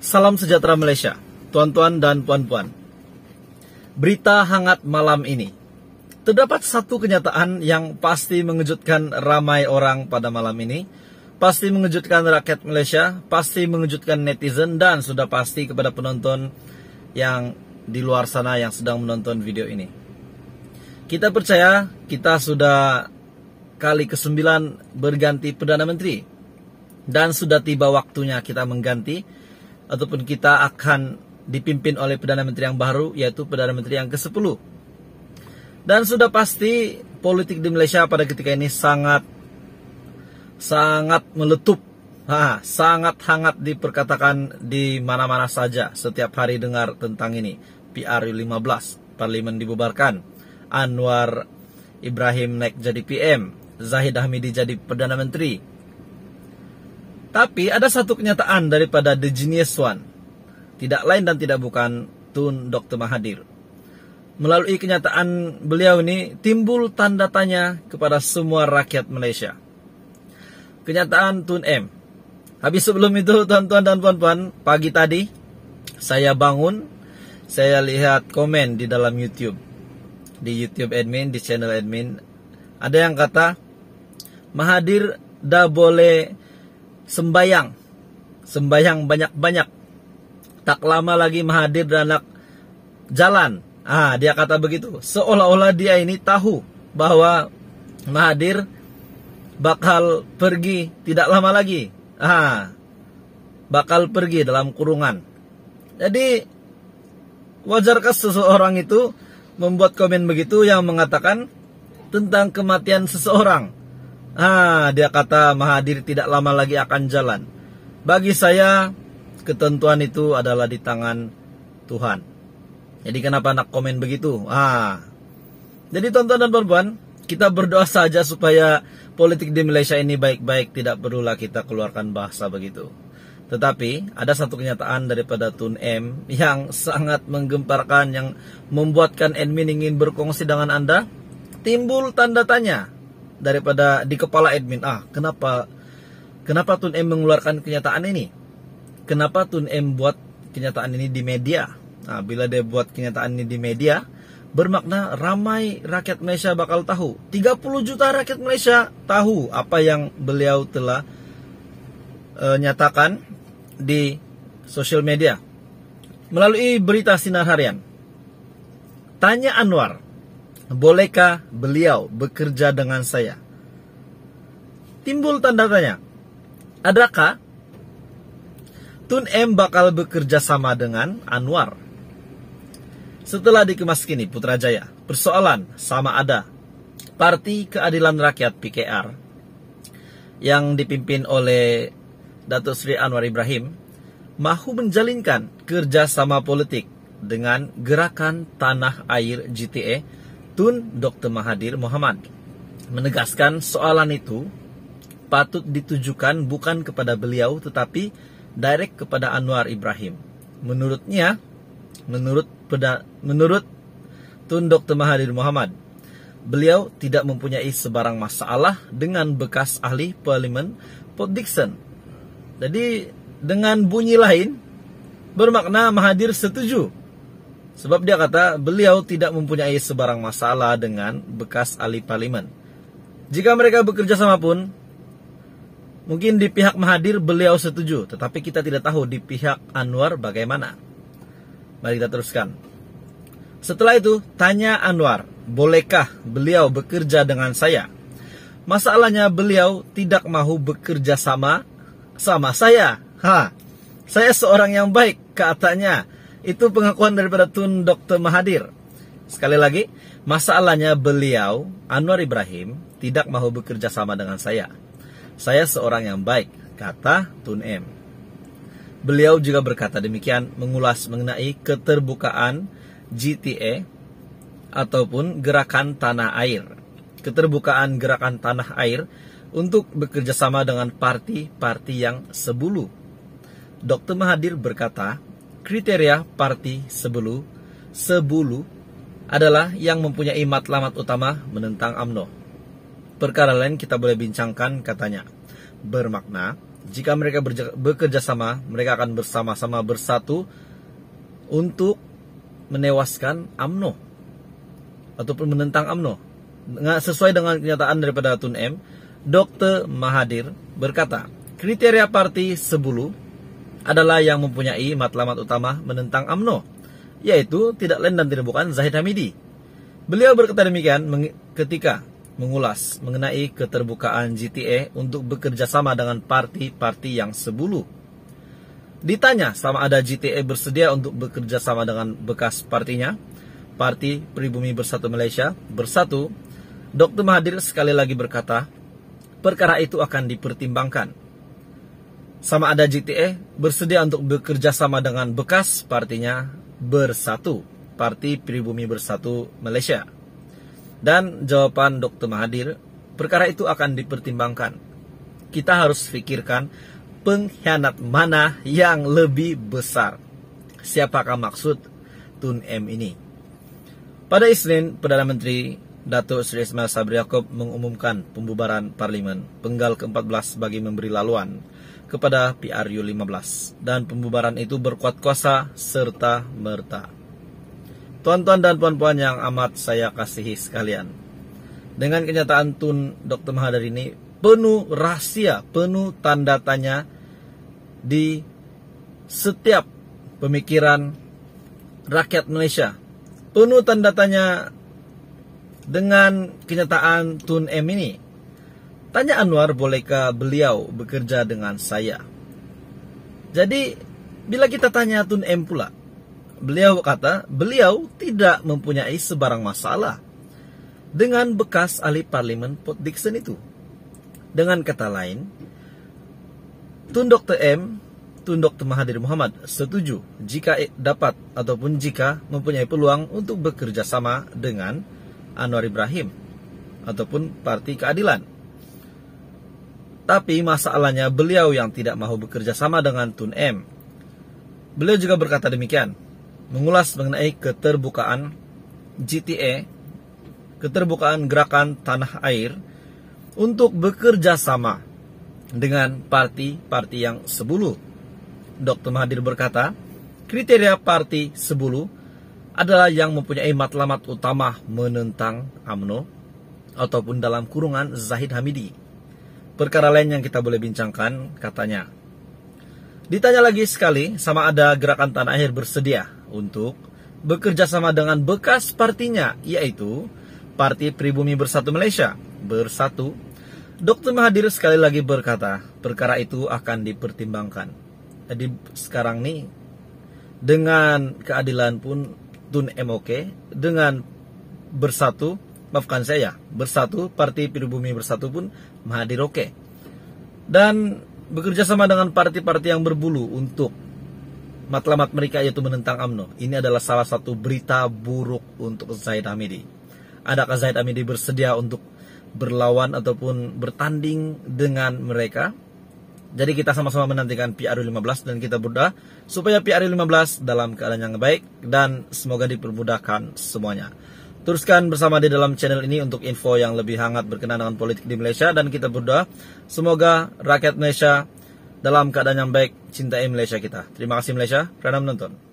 Salam sejahtera Malaysia, tuan-tuan dan puan-puan. Berita hangat malam ini. Terdapat satu kenyataan yang pasti mengejutkan ramai orang pada malam ini, pasti mengejutkan rakyat Malaysia, pasti mengejutkan netizen dan sudah pasti kepada penonton yang di luar sana yang sedang menonton video ini. Kita percaya kita sudah kali ke-9 berganti Perdana Menteri dan sudah tiba waktunya kita mengganti ataupun kita akan dipimpin oleh Perdana Menteri yang baru yaitu Perdana Menteri yang ke-10. Dan sudah pasti politik di Malaysia pada ketika ini sangat sangat meletup, ha, sangat hangat diperkatakan di mana-mana saja setiap hari dengar tentang ini. PRU 15, Parlimen dibubarkan, Anwar Ibrahim naik jadi PM, Zahid Hamidi jadi Perdana Menteri, tapi ada satu kenyataan daripada The Genius One. Tidak lain dan tidak bukan Tun Dr. Mahathir. Melalui kenyataan beliau ini timbul tanda tanya kepada semua rakyat Malaysia. Kenyataan Tun M. Habis sebelum itu tuan-tuan dan puan-puan, pagi tadi saya bangun, saya lihat komen di dalam YouTube. Di YouTube admin, di channel admin, ada yang kata Mahathir dah boleh sembayang. Sembayang banyak-banyak. Tak lama lagi Mahathir dan nak jalan. Ah, dia kata begitu. Seolah-olah dia ini tahu bahwa Mahathir bakal pergi tidak lama lagi. Ah, bakal pergi dalam kurungan. Jadi wajarkah seseorang itu membuat komen begitu yang mengatakan tentang kematian seseorang? Ah, dia kata Mahathir tidak lama lagi akan jalan. Bagi saya, ketentuan itu adalah di tangan Tuhan. Jadi kenapa nak komen begitu? Ah. Jadi tonton dan perempuan, kita berdoa saja supaya politik di Malaysia ini baik-baik, tidak perlulah kita keluarkan bahasa begitu. Tetapi ada satu kenyataan daripada Tun M yang sangat menggemparkan yang membuatkan admin ingin berkongsi dengan Anda timbul tanda tanya daripada di kepala admin ah kenapa kenapa Tun M mengeluarkan kenyataan ini kenapa Tun M buat kenyataan ini di media nah bila dia buat kenyataan ini di media bermakna ramai rakyat Malaysia bakal tahu 30 juta rakyat Malaysia tahu apa yang beliau telah uh, nyatakan di sosial media melalui berita sinar harian tanya Anwar Bolehkah beliau bekerja dengan saya? Timbul tanda tanya. Adakah Tun M bakal bekerja sama dengan Anwar? Setelah dikemas kini Putrajaya, persoalan sama ada. Parti Keadilan Rakyat PKR yang dipimpin oleh Datuk Sri Anwar Ibrahim mahu menjalinkan kerjasama politik dengan Gerakan Tanah Air GTA Tun Dr. Mahathir Muhammad menegaskan soalan itu patut ditujukan bukan kepada beliau tetapi direct kepada Anwar Ibrahim. Menurutnya, menurut peda, menurut Tun Dr. Mahathir Muhammad, beliau tidak mempunyai sebarang masalah dengan bekas ahli Parlimen Port Dixon. Jadi dengan bunyi lain bermakna Mahathir setuju Sebab dia kata beliau tidak mempunyai sebarang masalah dengan bekas ahli parlimen. Jika mereka bekerja sama pun, mungkin di pihak Mahadir beliau setuju, tetapi kita tidak tahu di pihak Anwar bagaimana. Mari kita teruskan. Setelah itu, tanya Anwar, bolehkah beliau bekerja dengan saya? Masalahnya beliau tidak mau bekerja sama sama saya. Ha, saya seorang yang baik, katanya. Itu pengakuan daripada Tun Dr. Mahadir. Sekali lagi, masalahnya beliau, Anwar Ibrahim, tidak mau bekerja sama dengan saya. Saya seorang yang baik, kata Tun M. Beliau juga berkata demikian mengulas mengenai keterbukaan GTA ataupun gerakan tanah air. Keterbukaan gerakan tanah air untuk bekerja sama dengan parti-parti yang sebelum. Dr. Mahadir berkata, kriteria parti sebelu sebulu adalah yang mempunyai matlamat utama menentang AMNO. Perkara lain kita boleh bincangkan katanya. Bermakna, jika mereka bekerja sama, mereka akan bersama-sama bersatu untuk menewaskan AMNO ataupun menentang AMNO. Sesuai dengan kenyataan daripada Tun M, Dr. Mahadir berkata, kriteria parti sebulu adalah yang mempunyai matlamat utama menentang AMNO, yaitu tidak lain dan tidak bukan Zahid Hamidi. Beliau berkata demikian ketika mengulas mengenai keterbukaan GTA untuk bekerja sama dengan parti-parti yang sebelum. Ditanya sama ada GTA bersedia untuk bekerja sama dengan bekas partinya, Parti Pribumi Bersatu Malaysia, Bersatu, Dr. Mahathir sekali lagi berkata, perkara itu akan dipertimbangkan sama ada JTE bersedia untuk bekerja sama dengan bekas partinya Bersatu, Parti Pribumi Bersatu Malaysia. Dan jawaban Dr. Mahathir, perkara itu akan dipertimbangkan. Kita harus pikirkan pengkhianat mana yang lebih besar. Siapakah maksud Tun M ini? Pada Isnin, Perdana Menteri Datuk Seri Ismail Sabri Yaakob mengumumkan pembubaran Parlimen Penggal ke-14 bagi memberi laluan kepada PRU 15 dan pembubaran itu berkuat kuasa serta merta. Tuan-tuan dan puan-puan yang amat saya kasihi sekalian. Dengan kenyataan Tun Dr. Mahathir ini penuh rahasia, penuh tanda tanya di setiap pemikiran rakyat Malaysia. Penuh tanda tanya dengan kenyataan Tun M ini Tanya Anwar, bolehkah beliau bekerja dengan saya? Jadi, bila kita tanya Tun M pula, beliau kata, beliau tidak mempunyai sebarang masalah dengan bekas ahli Parlimen Port Dixon itu. Dengan kata lain, Tun Dr. M, Tun Dr. Mahathir Muhammad setuju jika dapat ataupun jika mempunyai peluang untuk bekerja sama dengan Anwar Ibrahim ataupun Parti Keadilan tapi masalahnya beliau yang tidak mau bekerja sama dengan Tun M. Beliau juga berkata demikian, mengulas mengenai keterbukaan GTA, keterbukaan gerakan tanah air untuk bekerja sama dengan parti-parti yang sebelum. Dr. Mahathir berkata, kriteria parti sebelum adalah yang mempunyai matlamat utama menentang AMNO ataupun dalam kurungan Zahid Hamidi Perkara lain yang kita boleh bincangkan, katanya. Ditanya lagi sekali, sama ada gerakan tanah air bersedia untuk bekerja sama dengan bekas partinya, yaitu Parti Pribumi Bersatu Malaysia, Bersatu. Dr. Mahathir sekali lagi berkata, perkara itu akan dipertimbangkan. Jadi sekarang nih, dengan keadilan pun Tun MOK, dengan Bersatu, maafkan saya, ya, Bersatu, Parti Pribumi Bersatu pun mahadiroke Roke dan bekerja sama dengan parti-parti yang berbulu untuk matlamat mereka yaitu menentang AMNO. Ini adalah salah satu berita buruk untuk Zaid Amidi. Adakah Zaid Amidi bersedia untuk berlawan ataupun bertanding dengan mereka? Jadi kita sama-sama menantikan PRU 15 dan kita berdoa supaya PRU 15 dalam keadaan yang baik dan semoga dipermudahkan semuanya. Teruskan bersama di dalam channel ini untuk info yang lebih hangat berkenaan dengan politik di Malaysia dan kita berdoa semoga rakyat Malaysia dalam keadaan yang baik cintai Malaysia kita. Terima kasih Malaysia karena menonton.